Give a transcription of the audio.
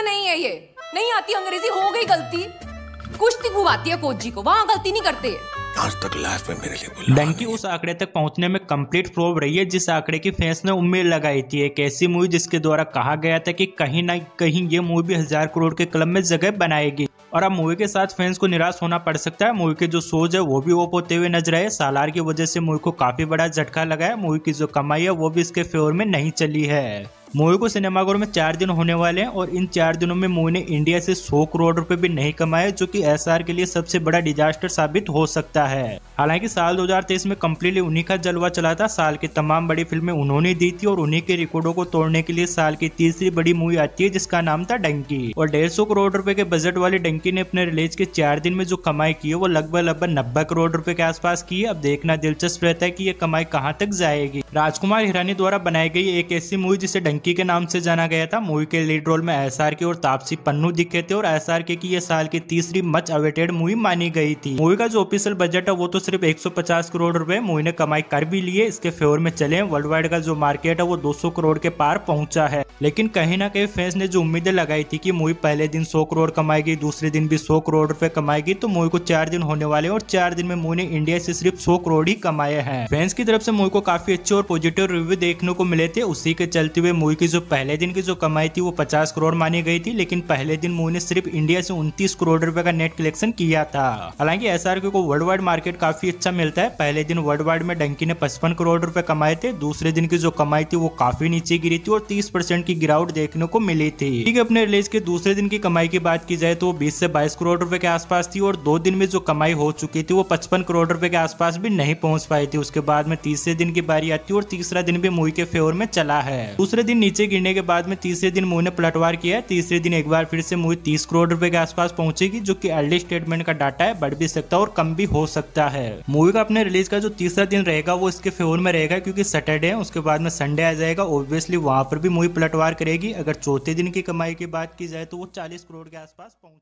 भाषा नहीं है ये नहीं आती अंग्रेजी हो गई गलती कुश्ती घुमाती है कोच जी को वहाँ गलती नहीं करते आज तक लाइफ में मेरे लिए डंकी उस आंकड़े तक पहुंचने में कंप्लीट प्रोब रही है जिस आंकड़े की फैंस ने उम्मीद लगाई थी एक ऐसी मूवी जिसके द्वारा कहा गया था कि कहीं ना कहीं ये मूवी हजार करोड़ के क्लब में जगह बनाएगी और अब मूवी के साथ फैंस को निराश होना पड़ सकता है मूवी के जो शोज है वो भी ओप होते हुए नजर आए सालार की वजह से मूवी को काफी बड़ा झटका लगा है मूवी की जो कमाई है वो भी इसके फेवर में नहीं चली है मोवी को सिनेमाघर में चार दिन होने वाले हैं और इन चार दिनों में मूवी ने इंडिया से 100 करोड़ रुपए भी नहीं कमाए जो कि एसआर के लिए सबसे बड़ा डिजास्टर साबित हो सकता है हालांकि साल 2023 में कम्प्लीटली उन्हीं का जलवा चला था साल की तमाम बड़ी फिल्में उन्होंने दी थी और उन्हीं के रिकॉर्डो को तोड़ने के लिए साल की तीसरी बड़ी मूवी आती है जिसका नाम था डंकी और डेढ़ करोड़ रूपए के बजट वाली डंकी ने अपने रिलीज के चार दिन में जो कमाई की है वो लगभग लगभग नब्बे करोड़ रूपए के आसपास की है अब देखना दिलचस्प रहता है की ये कमाई कहाँ तक जाएगी राजकुमार हिरानी द्वारा बनाई गई एक ऐसी मूवी जिसे चंकी के नाम से जाना गया था मूवी के लीड रोल में एस के और तापसी पन्नू दिखे थे और एस की यह साल की तीसरी मच अवेटेड मूवी मानी गई थी मूवी का जो ऑफिशियल बजट है वो तो सिर्फ 150 करोड़ रुपए मूवी ने कमाई कर भी लिए इसके फेवर में चले वर्ल्ड वाइड का जो मार्केट है वो दो करोड़ के पार पहुंचा है लेकिन कहीं ना कहीं फैंस ने जो उम्मीदें लगाई थी कि मूवी पहले दिन 100 करोड़ कमाएगी दूसरे दिन भी 100 करोड़ रुपए कमाएगी तो मूवी को चार दिन होने वाले और चार दिन में मूवी ने इंडिया से सिर्फ सौ करोड़ ही कमाए हैं फैंस की तरफ से मूवी को काफी अच्छे और पॉजिटिव रिव्यू देखने को मिले थे उसी के चलते हुए मूवी की जो पहले दिन की जो कमाई थी वो पचास करोड़ मानी गई थी लेकिन पहले दिन मूवी ने सिर्फ इंडिया से उन्तीस करोड़ रूपए का नेट कलेक्शन किया था हालांकि एस को वर्ल्ड वाइड मार्केट काफी अच्छा मिलता है पहले दिन वर्ल्ड वाइड में डंकी ने पचपन करोड़ रूपए कमाए थे दूसरे दिन की जो कमाई थी वो काफी नीचे गिरी थी और तीस की गिरावट देखने को मिली थी ठीक है अपने रिलीज के दूसरे दिन की कमाई की बात की जाए तो वो बीस से बाईस करोड़ रूपए के आसपास थी और दो दिन में जो कमाई हो चुकी थी वो पचपन करोड़ रूपए के आसपास भी नहीं पहुंच पाई थी उसके बाद में तीसरे दिन की बारी आती और तीसरा दिन भी मूवी के फेवर में चला है दूसरे दिन दिन नीचे गिरने के बाद में तीसरे दिन मुंह ने पलटवार किया तीसरे दिन एक बार फिर से मुंह तीस करोड़ रुपए के आसपास पहुंचेगी जो कि अर्ली स्टेटमेंट का डाटा है बढ़ भी सकता है और कम भी हो सकता है मूवी का अपने रिलीज का जो तीसरा दिन रहेगा वो इसके फेवर में रहेगा क्योंकि सैटरडे है उसके बाद में संडे आ जाएगा ऑब्वियसली वहां पर भी मूवी पलटवार करेगी अगर चौथे दिन की कमाई की बात की जाए तो वो चालीस करोड़ के आसपास पहुंच